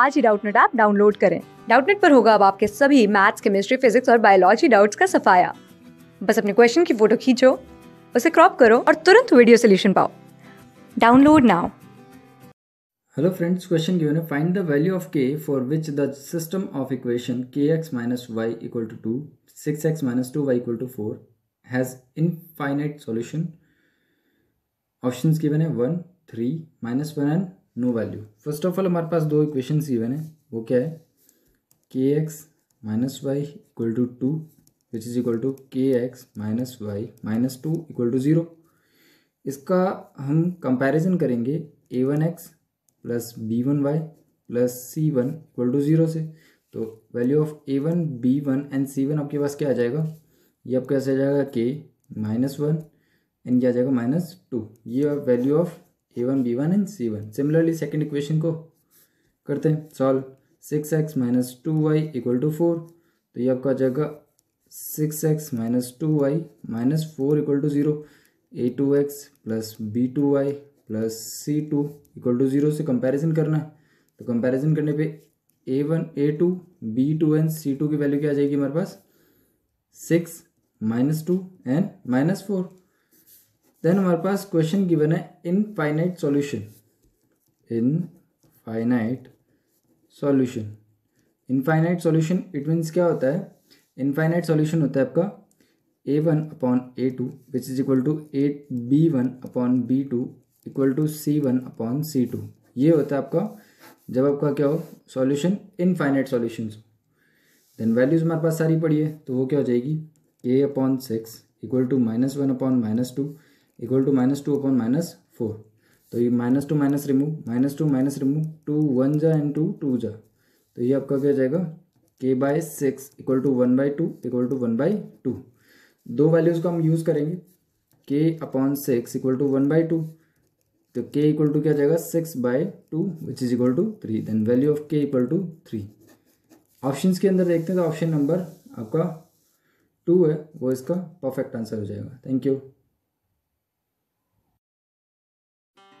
आज ही Doubtnet app download करें डाउटनेट पर होगा अब आपके सभी मैथ्स केमिस्ट्री फिजिक्स और बायोलॉजी डाउट्स का सफाया बस अपने क्वेश्चन की फोटो खींचो उसे क्रॉप करो और तुरंत वीडियो सोल्यूशन पाओ download now hello friends question given है find the value of K for which the system of equation K X minus Y equal to two six X minus two Y equal to four has infinite solution options given है one three minus one and no value first of all हमारे पास दो equation even है वो क्या है K X minus Y equal to two which is equal to K X minus Y minus two equal to zero इसका हम comparison करेंगे A one X plus B one Y plus C one equal to zero से तो value of A one B one and C one आपके पास क्या आ जाएगा ये आपके पास आ जाएगा के माइनस वन एंड क्या आ जाएगा माइनस टू ये value of A one B one and C one similarly second equation को करते हैं solve six X minus two Y equal to four तो ये आपका आ जाएगा six X minus two Y minus four equal to zero A two X plus B two Y plus C two equal to zero से comparison करना है तो comparison करने पे A one A to B two and C two की value क्या आ जाएगी हमारे पास six minus two and minus four then हमारे पास क्वेश्चन गिवन है infinite solution infinite solution infinite solution it means क्या होता है इनफाइनाइट सॉल्यूशन होता है आपका A one upon A two which is equal to A B one upon B two equal to C one upon C two ये होता है आपका जब आपका क्या हो solution infinite solution then values हमारे पास सारी पड़ी है तो वो क्या हो जाएगी A upon six equal to minus one upon minus two equal to minus two upon minus four तो ये minus two minus remove minus two minus remove two one जा एंड टू टू जा तो ये आपका क्या हो जाएगा K by six equal to one by two equal to one by two दो वैल्यूज़ को हम यूज़ करेंगे K upon six equal to one by to तो के इक्वल टू क्या जाएगा six by two which is equal to three then value of K equal to three option के अंदर देखते हैं तो ऑप्शन नंबर आपका टू है वो इसका परफेक्ट आंसर हो जाएगा थैंक यू